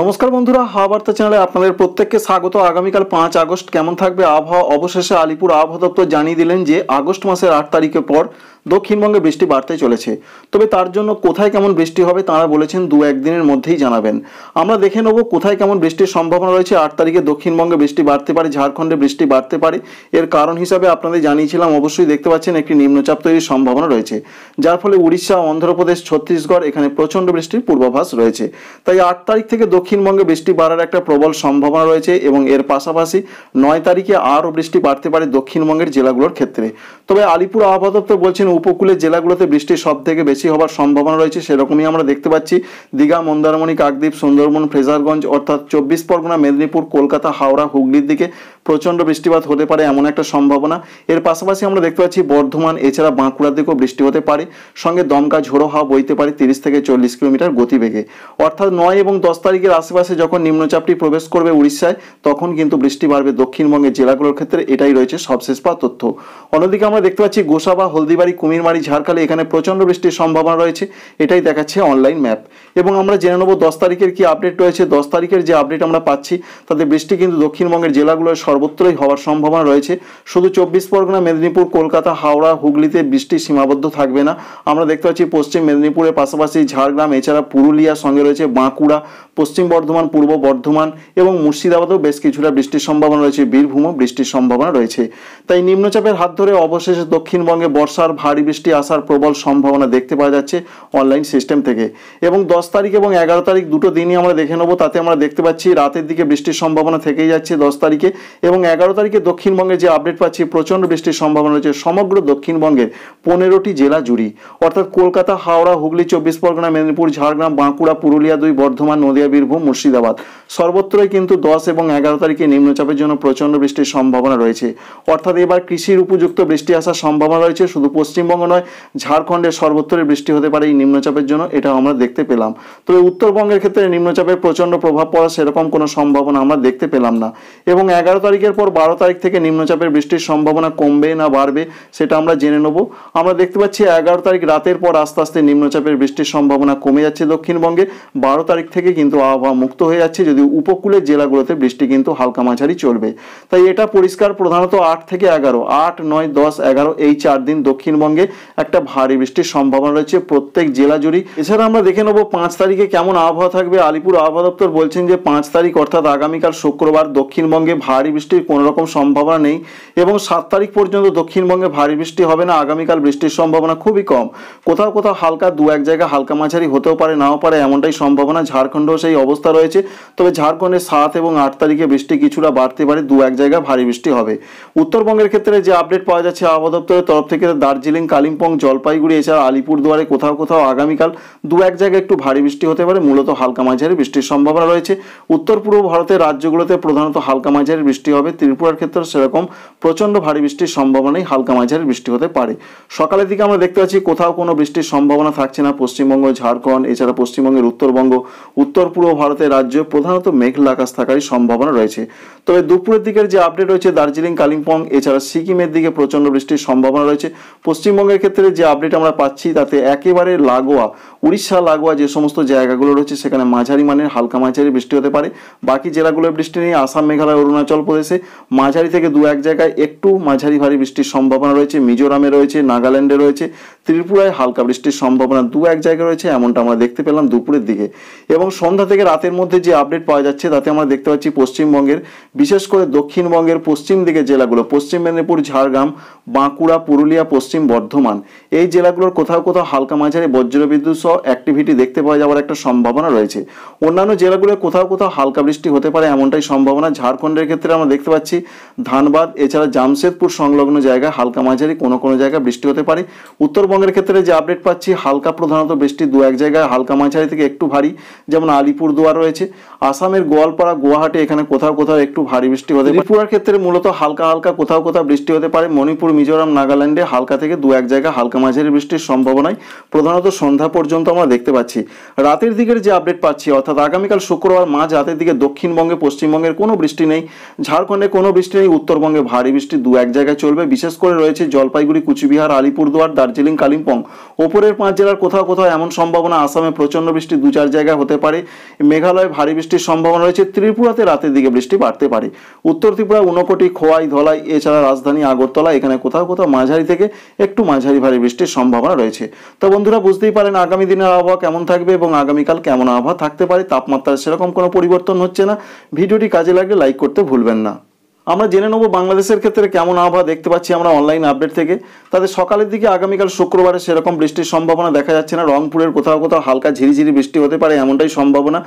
নমস্কার বন্ধুরা হাওয়া বার্তা চ্যানেলে আপনাদের প্রত্যেককে স্বাগত আগামীকাল পাঁচ আগস্ট কেমন থাকবে আবহাওয়া অবশেষে আলিপুর আবহাওয়া দপ্তর জানিয়ে দিলেন যে আগস্ট মাসের আট তারিখের পর দক্ষিণবঙ্গে বৃষ্টি বাড়তে চলেছে তবে তার জন্য কোথায় কেমন বৃষ্টি হবে তাঁরা বলেছেন দু একদিনের মধ্যেই জানাবেন আমরা দেখে নেব কোথায় কেমন বৃষ্টির সম্ভাবনা রয়েছে আট তারিখে দক্ষিণবঙ্গে বৃষ্টি বাড়তে পারে ঝাড়খণ্ডে বৃষ্টি বাড়তে পারে এর কারণ হিসাবে আপনাদের জানিয়েছিলাম অবশ্যই দেখতে পাচ্ছেন একটি নিম্নচাপ তৈরির সম্ভাবনা রয়েছে যার ফলে উড়িষ্যা অন্ধ্রপ্রদেশ ছত্তিশগড় এখানে প্রচণ্ড বৃষ্টির পূর্বাভাস রয়েছে তাই আট তারিখ থেকে দক্ষিণবঙ্গে বৃষ্টি বাড়ার একটা প্রবল সম্ভাবনা রয়েছে এবং এর পাশাপাশি নয় তারিখে আরও বৃষ্টি বাড়তে পারে দক্ষিণবঙ্গের জেলাগুলোর ক্ষেত্রে তবে আলিপুর আবহাওয়া দপ্তর বলছেন উপকূলের জেলাগুলোতে বৃষ্টি সব থেকে বেশি হওয়ার সম্ভাবনা রয়েছে সেরকমই আমরা দেখতে পাচ্ছি দীঘা মন্দারমণি কাকদ্বীপ সুন্দরবন ফ্রেজারগঞ্জ অর্থাৎ চব্বিশ পরগনা মেদিনীপুর কলকাতা হাওড়া হুগলির দিকে প্রচণ্ড বৃষ্টিপাত হতে পারে এমন একটা সম্ভাবনা এর পাশাপাশি আমরা দেখতে পাচ্ছি বর্ধমান এছাড়া বাঁকুড়ার দিকেও বৃষ্টি হতে পারে সঙ্গে দমকা ঝোড়ো হাওয়া বইতে পারে তিরিশ থেকে চল্লিশ কিলোমিটার গতিবেগে অর্থাৎ নয় এবং দশ তারিখের আশেপাশে যখন নিম্নচাপটি প্রবেশ করবে উড়িষ্যায় তখন কিন্তু বৃষ্টি বাড়বে দক্ষিণবঙ্গের জেলাগুলোর ক্ষেত্রে এটাই রয়েছে সবশেষ পা তথ্য অন্যদিকে আমরা আমরা দেখতে পাচ্ছি গোসাবা হলদিবাড়ি কুমিরমারি ঝাড়খালে এখানে প্রচণ্ড বৃষ্টির সম্ভাবনা রয়েছে এটাই দেখাচ্ছে অনলাইন ম্যাপ এবং আমরা জেনে নেবো দশ তারিখের কি আপডেট রয়েছে দশ তারিখের যে আপডেট আমরা পাচ্ছি তাতে বৃষ্টি কিন্তু দক্ষিণবঙ্গের জেলাগুলোর সর্বত্রই হওয়ার সম্ভাবনা রয়েছে শুধু চব্বিশ পরগনা মেদিনীপুর কলকাতা হাওড়া হুগলিতে বৃষ্টি সীমাবদ্ধ থাকবে না আমরা দেখতে পাচ্ছি পশ্চিম মেদিনীপুরের পাশাপাশি ঝাড়গ্রাম এছাড়া পুরুলিয়ার সঙ্গে রয়েছে বাঁকুড়া পশ্চিম বর্ধমান পূর্ব বর্ধমান এবং মুর্শিদাবাদেও বেশ কিছুটা বৃষ্টির সম্ভাবনা রয়েছে বীরভূমও বৃষ্টির সম্ভাবনা রয়েছে তাই নিম্নচাপের হাত ধরে অবশ্যই সর্বশেষ দক্ষিণবঙ্গে বর্ষার ভারী বৃষ্টি আসার প্রবল সম্ভাবনা দেখতে পাওয়া যাচ্ছে অনলাইন সিস্টেম থেকে এবং দশ তারিখ এবং এগারো তারিখ দুটো দিনই আমরা দেখে নেবো তাতে আমরা দেখতে পাচ্ছি রাতের দিকে বৃষ্টির সম্ভাবনা থেকেই যাচ্ছে দশ তারিখে এবং এগারো তারিখে দক্ষিণবঙ্গে যে আপডেট পাচ্ছি প্রচণ্ড বৃষ্টির সম্ভাবনা রয়েছে সমগ্র দক্ষিণবঙ্গের পনেরোটি জেলা জুড়ি অর্থাৎ কলকাতা হাওড়া হুগলি চব্বিশ পরগনা মেদিনীপুর ঝাড়গ্রাম বাঁকুড়া পুরুলিয়া দুই বর্ধমান নদিয়া বীরভূম মুর্শিদাবাদ সর্বত্রই কিন্তু দশ এবং এগারো তারিখে নিম্নচাপের জন্য প্রচণ্ড বৃষ্টির সম্ভাবনা রয়েছে অর্থাৎ এবার কৃষির উপযুক্ত বৃষ্টি আসার সম্ভাবনা রয়েছে শুধু পশ্চিমবঙ্গ নয় ঝাড়খণ্ডের সর্বত্রই বৃষ্টি হতে পারে এই নিম্নচাপের জন্য এটা আমরা দেখতে পেলাম তবে উত্তরবঙ্গের ক্ষেত্রে নিম্নচাপের প্রচণ্ড প্রভাব পড়া সেরকম কোনো সম্ভাবনা আমরা দেখতে পেলাম না এবং এগারো তারিখের পর বারো তারিখ থেকে নিম্নচাপের বৃষ্টির সম্ভাবনা কমবে না বাড়বে সেটা আমরা জেনে নেব আমরা দেখতে পাচ্ছি এগারো তারিখ রাতের পর আস্তে আস্তে নিম্নচাপের বৃষ্টির সম্ভাবনা কমে যাচ্ছে দক্ষিণবঙ্গে বারো তারিখ থেকে কিন্তু আবহাওয়া মুক্ত হয়ে যাচ্ছে যদি উপকূলের জেলাগুলোতে বৃষ্টি কিন্তু হালকা মাঝারি চলবে তাই এটা পরিষ্কার প্রধানত আট থেকে এগারো আট নয় দশ এগারো এই চার দিন দক্ষিণবঙ্গে একটা ভারী বৃষ্টির সম্ভাবনা রয়েছে প্রত্যেক জেলা জুড়ে এছাড়া আমরা দেখে নেবো পাঁচ তারিখে কেমন আবহাওয়া থাকবে আলিপুর আবহাওয়া দপ্তর বলছেন যে পাঁচ তারিখ অর্থাৎ আগামীকাল শুক্রবার দক্ষিণবঙ্গে ভারী বৃষ্টির কোনো রকম সম্ভাবনা নেই এবং সাত তারিখ পর্যন্ত দক্ষিণবঙ্গে ভারী বৃষ্টি হবে না আগামীকাল বৃষ্টির সম্ভাবনা খুবই কম কোথাও কোথাও হালকা দু এক জায়গায় হালকা মাঝারি হতেও পারে নাও পারে এমনটাই সম্ভাবনা ঝাড়খণ্ডেও সেই অবস্থা রয়েছে তবে ঝাড়খণ্ডে সাত এবং আট তারিখে বৃষ্টি কিছুটা বাড়তে পারে দু এক জায়গায় ভারী বৃষ্টি হবে উত্তরবঙ্গের ক্ষেত্রে যে আপডেট পাওয়া যাচ্ছে আবহাওয়া দপ্তরের তরফ থেকে দার্জিলিং কালিম্পং জলপাইগুড়ি এছাড়া আলিপুরদুয়ারে কোথাও কোথাও আগামীকাল দু এক জায়গায় একটু ভারী বৃষ্টি হতে পারে মূলত হালকা মাঝারি বৃষ্টির সম্ভাবনা রয়েছে উত্তর পূর্ব ভারতের রাজ্যগুলোতে প্রধানত হালকা মাঝারি বৃষ্টি হবে ত্রিপুরার ক্ষেত্রে সেরকম প্রচণ্ড ভারী বৃষ্টির সম্ভাবনাই হালকা মাঝারি বৃষ্টি হতে পারে সকালের দিকে আমরা দেখতে পাচ্ছি কোথাও কোনো বৃষ্টির সম্ভাবনা থাকছে না পশ্চিমবঙ্গ ঝাড়খণ্ড এছাড়া পশ্চিমবঙ্গের উত্তরবঙ্গ উত্তর পূর্ব ভারতের রাজ্য প্রধানত মেঘলা আকাশ থাকারই সম্ভাবনা রয়েছে তবে দুপুরের দিকের যে আপডেট রয়েছে দার্জিলিং কালিম্পং এছাড়া সিকিমের দিকে প্রচণ্ড বৃষ্টির সম্ভাবনা রয়েছে পশ্চিমবঙ্গের ক্ষেত্রে যে আপডেট আমরা পাচ্ছি তাতে একেবারে লাগোয়া উড়িষ্যা লাগোয়া যে সমস্ত জায়গাগুলো রয়েছে সেখানে মাঝারি মানের হালকা মাঝারি বৃষ্টি হতে পারে বাকি জেলাগুলোর বৃষ্টি নেই আসাম মেঘালয় অরুণাচল প্রদেশে মাঝারি থেকে দু এক জায়গায় একটু মাঝারি ভারী বৃষ্টির সম্ভাবনা রয়েছে মিজোরামে রয়েছে নাগাল্যান্ডে রয়েছে ত্রিপুরায় হালকা বৃষ্টির সম্ভাবনা দু এক জায়গায় রয়েছে এমনটা আমরা দেখতে পেলাম দুপুরের দিকে এবং সন্ধ্যা থেকে রাতের মধ্যে যে আপডেট পাওয়া যাচ্ছে তাতে আমরা দেখতে পাচ্ছি পশ্চিমবঙ্গের বিশেষ করে দক্ষিণবঙ্গের পশ্চিম দিকে জেলাগুলো পশ্চিম মেদিনীপুর ঝাড়গ্রাম বাঁকুড়া পুরুলিয়া পশ্চিম বর্ধমান এই জেলাগুলোর কোথাও কোথাও হালকা মাঝারি বজ্রবিদ্যুৎ সহ অ্যাক্টিভিটি দেখতে পাওয়া যাওয়ার একটা সম্ভাবনা রয়েছে অন্যান্য জেলাগুলো কোথাও কোথাও হালকা বৃষ্টি হতে পারে এমনটাই সম্ভাবনা ঝাড়খণ্ডের ক্ষেত্রে আমরা দেখতে পাচ্ছি ধানবাদ এছাড়া জামশেদপুর সংলগ্ন জায়গায় হালকা মাঝারি কোনো কোনো জায়গায় বৃষ্টি হতে পারে উত্তরবঙ্গের ক্ষেত্রে যে আপডেট পাচ্ছি হালকা প্রধানত বৃষ্টি দু এক জায়গায় হালকা মাঝারি থেকে একটু ভারী যেমন আলিপুর দুয়ার রয়েছে আসামের গোয়ালপাড়া গুয়াহাটি এখানে কোথাও কোথাও একটু ভারী বৃষ্টি হতে পারে ত্রিপুরার ক্ষেত্রে মূলত হালকা হালকা কোথাও কোথাও বৃষ্টি হতে পারে মণিপুর মিজোরাম নাগাল্যান্ডে হালকা থেকে দু এক জায়গা হালকা মাঝারি বৃষ্টির সম্ভাবনায় প্রধানত সন্ধ্যা পর্যন্ত আমরা দেখতে পাচ্ছি রাতের দিকের যে আপডেট পাচ্ছি অর্থাৎ আগামীকাল শুক্রবার মাঝ রাতের দিকে দক্ষিণবঙ্গে পশ্চিমবঙ্গের কোনো বৃষ্টি নেই ঝাড়খণ্ডে কোনো বৃষ্টি নেই উত্তরবঙ্গে ভারী বৃষ্টি দু এক জায়গায় চলবে বিশেষ করে রয়েছে জলপাইগুড়ি কুচবিহার আলিপুরদুয়ার দার্জিলিং কালিম্পং ওপরের পাঁচ জেলার কোথাও কোথাও এমন সম্ভাবনা আসামে প্রচণ্ড বৃষ্টি দু চার জায়গায় হতে পারে মেঘালয়ে ভারী বৃষ্টির সম্ভাবনা রয়েছে ত্রিপুরাতে রাতের দিকে বৃষ্টি বাড়তে পারে উত্তর ত্রিপুরা উনকোটি খোয়াই ধলাই এছাড়া রাজধানী আগরতলা এখানে কোথাও কোথাও মাঝারি থেকে একটু মাঝারি ভারী বৃষ্টির সম্ভাবনা রয়েছে তো বন্ধুরা বুঝতেই পারেন আগামী দিনের আবহাওয়া কেমন থাকবে এবং আগামীকাল কেমন আবহাওয়া থাকতে পারে তাপমাত্রার সেরকম কোনো পরিবর্তন হচ্ছে না ভিডিওটি কাজে লাগলে লাইক করতে ভুলবেন না আমরা জেনে নেব বাংলাদেশের ক্ষেত্রে কেমন আবহাওয়া দেখতে পাচ্ছি আমরা অনলাইন আপডেট থেকে তাদের সকালের দিকে আগামীকাল শুক্রবারে সেরকম বৃষ্টির সম্ভাবনা দেখা যাচ্ছে না রংপুরের কোথাও কোথাও হালকা ঝিরিঝিরি বৃষ্টি হতে পারে এমনটাই সম্ভাবনা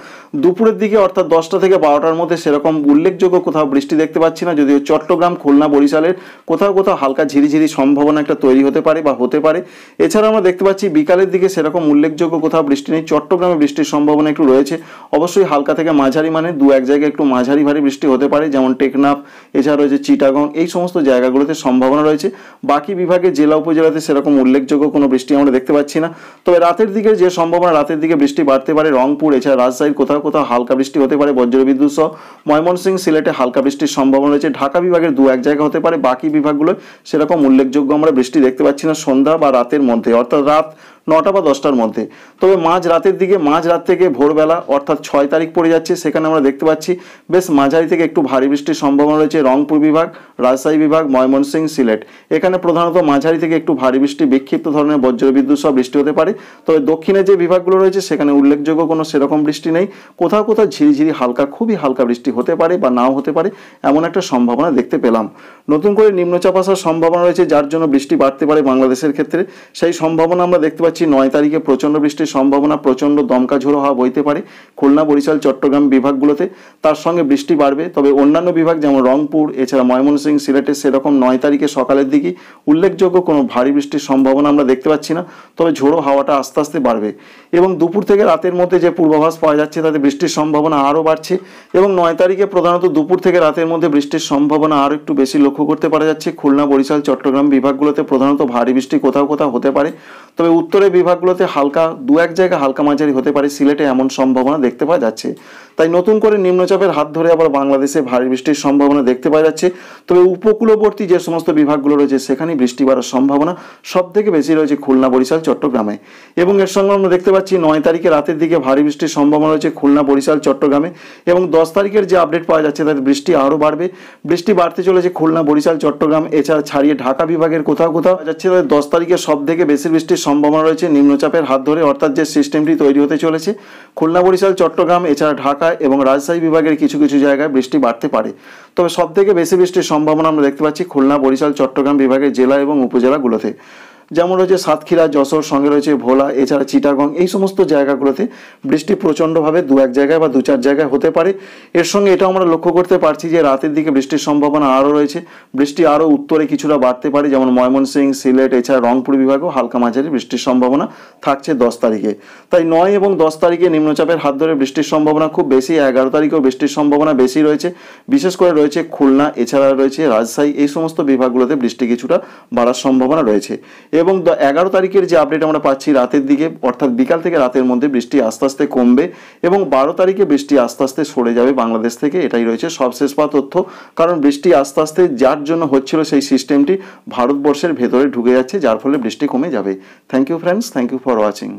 দুপুরের দিকে অর্থাৎ দশটা থেকে বারোটার মধ্যে সেরকম উল্লেখযোগ্য কোথাও বৃষ্টি দেখতে পাচ্ছি না যদিও চট্টগ্রাম খুলনা বরিশালের কোথাও কোথাও হালকা ঝিরিঝিরি সম্ভাবনা একটা তৈরি হতে পারে বা হতে পারে এছাড়া আমরা দেখতে পাচ্ছি বিকালের দিকে সেরকম উল্লেখযোগ্য কোথাও বৃষ্টি নেই চট্টগ্রামে বৃষ্টির সম্ভাবনা একটু রয়েছে অবশ্যই হালকা থেকে মাঝারি মানে দু এক জায়গায় একটু মাঝারি ভারী বৃষ্টি হতে পারে যেমন টেকনাফ এছাড়া রয়েছে চিটাগং এই সমস্ত জায়গাগুলোতে সম্ভাবনা রয়েছে বাকি বিভাগে জেলা উপজেলাতে সেরকম উল্লেখযোগ্য কোনো বৃষ্টি আমরা দেখতে পাচ্ছি না তবে রাতের দিকে যে সম্ভাবনা রাতের দিকে বৃষ্টি বাড়তে পারে রংপুর এছাড়া রাজশাহীর কোথাও কোথাও হালকা বৃষ্টি হতে পারে বজ্রবিদ্যুৎ সহ ময়মনসিং সিলেটে হালকা বৃষ্টির সম্ভাবনা রয়েছে ঢাকা বিভাগের দু এক জায়গা হতে পারে বাকি বিভাগগুলো সেরকম উল্লেখযোগ্য আমরা বৃষ্টি দেখতে পাচ্ছি না সন্ধ্যা বা রাতের মধ্যে অর্থাৎ রাত নটা বা দশটার মধ্যে তবে মাঝ রাতের দিকে মাঝ রাত থেকে ভোরবেলা অর্থাৎ ছয় তারিখ পড়ে যাচ্ছে সেখানে আমরা দেখতে পাচ্ছি বেশ মাঝারি থেকে একটু ভারী বৃষ্টির সম্ভাবনা রয়েছে রংপুর বিভাগ রাজশাহী বিভাগ ময়মনসিং সিলেট এখানে প্রধানত মাঝারি থেকে একটু ভারী বৃষ্টি বিক্ষিপ্ত ধরনের বজ্রবিদ্যুৎ সহ বৃষ্টি হতে পারে তবে দক্ষিণে যে বিভাগগুলো রয়েছে সেখানে উল্লেখযোগ্য কোনো সেরকম বৃষ্টি নেই কোথাও কোথাও ঝিরিঝিরি হালকা খুবই হালকা বৃষ্টি হতে পারে বা নাও হতে পারে এমন একটা সম্ভাবনা দেখতে পেলাম নতুন করে নিম্নচাপ আসার সম্ভাবনা রয়েছে যার জন্য বৃষ্টি বাড়তে পারে বাংলাদেশের ক্ষেত্রে সেই সম্ভাবনা আমরা দেখতে পাচ্ছি পাচ্ছি নয় তারিখে প্রচণ্ড বৃষ্টির সম্ভাবনা প্রচণ্ড দমকা ঝোড়ো হওয়া বইতে পারে খুলনা বরিশাল চট্টগ্রাম বিভাগগুলোতে তার সঙ্গে বৃষ্টি বাড়বে তবে অন্যান্য বিভাগ যেমন রংপুর এছাড়া ময়মনসিং সিলেটে সেরকম নয় তারিখে সকালের দিকে উল্লেখযোগ্য কোনো ভারী বৃষ্টির সম্ভাবনা আমরা দেখতে পাচ্ছি না তবে ঝোড়ো হাওয়াটা আস্তে আস্তে বাড়বে এবং দুপুর থেকে রাতের মধ্যে যে পূর্বাভাস পাওয়া যাচ্ছে তাতে বৃষ্টির সম্ভাবনা আরও বাড়ছে এবং নয় তারিখে প্রধানত দুপুর থেকে রাতের মধ্যে বৃষ্টির সম্ভাবনা আরও একটু বেশি লক্ষ্য করতে পারা যাচ্ছে খুলনা বরিশাল চট্টগ্রাম বিভাগগুলোতে প্রধানত ভারী বৃষ্টি কোথাও কোথাও হতে পারে তবে উত্তরের বিভাগগুলোতে হালকা দু এক জায়গা হালকা মাঝারি হতে পারে সিলেটে এমন সম্ভাবনা দেখতে পাওয়া যাচ্ছে তাই নতুন করে নিম্নচাপের হাত ধরে আবার বাংলাদেশে ভারী বৃষ্টির সম্ভাবনা দেখতে পাওয়া যাচ্ছে তবে উপকূলবর্তী যে সমস্ত বিভাগগুলো রয়েছে সেখানে বৃষ্টি বাড়ার সম্ভাবনা সব থেকে বেশি রয়েছে খুলনা বরিশাল চট্টগ্রামে এবং এর সঙ্গে আমরা দেখতে পাচ্ছি নয় তারিখে রাতের দিকে ভারী বৃষ্টির সম্ভাবনা রয়েছে খুলনা বরিশাল চট্টগ্রামে এবং দশ তারিখের যে আপডেট পাওয়া যাচ্ছে তাতে বৃষ্টি আরও বাড়বে বৃষ্টি বাড়তে চলেছে খুলনা বরিশাল চট্টগ্রাম এছাড়া ছাড়িয়ে ঢাকা বিভাগের কোথাও কোথাও যাচ্ছে তাদের দশ তারিখে সব থেকে বেশি বৃষ্টির সম্ভাবনা রয়েছে নিম্নচাপের হাত ধরে অর্থাৎ যে সিস্টেমটি তৈরি হতে চলেছে খুলনা বরিশাল চট্টগ্রাম এছাড়া ঢাকা এবং রাজশাহী বিভাগের কিছু কিছু জায়গায় বৃষ্টি বাড়তে পারে তবে সবথেকে বেশি বৃষ্টির সম্ভাবনা আমরা দেখতে পাচ্ছি খুলনা বরিশাল চট্টগ্রাম বিভাগের জেলা এবং উপজেলাগুলোতে যেমন রয়েছে সাতক্ষীরা যশোর সঙ্গে রয়েছে ভোলা এছাড়া চিটাগং এই সমস্ত জায়গাগুলোতে বৃষ্টি প্রচণ্ডভাবে দু এক জায়গায় বা দু চার জায়গায় হতে পারে এর সঙ্গে এটাও আমরা লক্ষ্য করতে পারছি যে রাতের দিকে বৃষ্টির সম্ভাবনা আরও রয়েছে বৃষ্টি আরও উত্তরে কিছুটা বাড়তে পারে যেমন ময়মনসিং সিলেট এছাড়া রংপুর বিভাগেও হালকা মাঝারি বৃষ্টির সম্ভাবনা থাকছে দশ তারিখে তাই নয় এবং দশ তারিখে নিম্নচাপের হাত ধরে বৃষ্টির সম্ভাবনা খুব বেশি এগারো তারিখেও বৃষ্টির সম্ভাবনা বেশি রয়েছে বিশেষ করে রয়েছে খুলনা এছাড়া রয়েছে রাজশাহী এই সমস্ত বিভাগগুলোতে বৃষ্টি কিছুটা বাড়ার সম্ভাবনা রয়েছে এবং এগারো তারিখের যে আপডেট আমরা পাচ্ছি রাতের দিকে অর্থাৎ বিকাল থেকে রাতের মধ্যে বৃষ্টি আস্তে আস্তে কমবে এবং বারো তারিখে বৃষ্টি আস্তে আস্তে সরে যাবে বাংলাদেশ থেকে এটাই রয়েছে সবশেষ পা তথ্য কারণ বৃষ্টি আস্তে আস্তে যার জন্য হচ্ছিল সেই সিস্টেমটি ভারতবর্ষের ভেতরে ঢুকে যাচ্ছে যার ফলে বৃষ্টি কমে যাবে thank you friends thank you for watching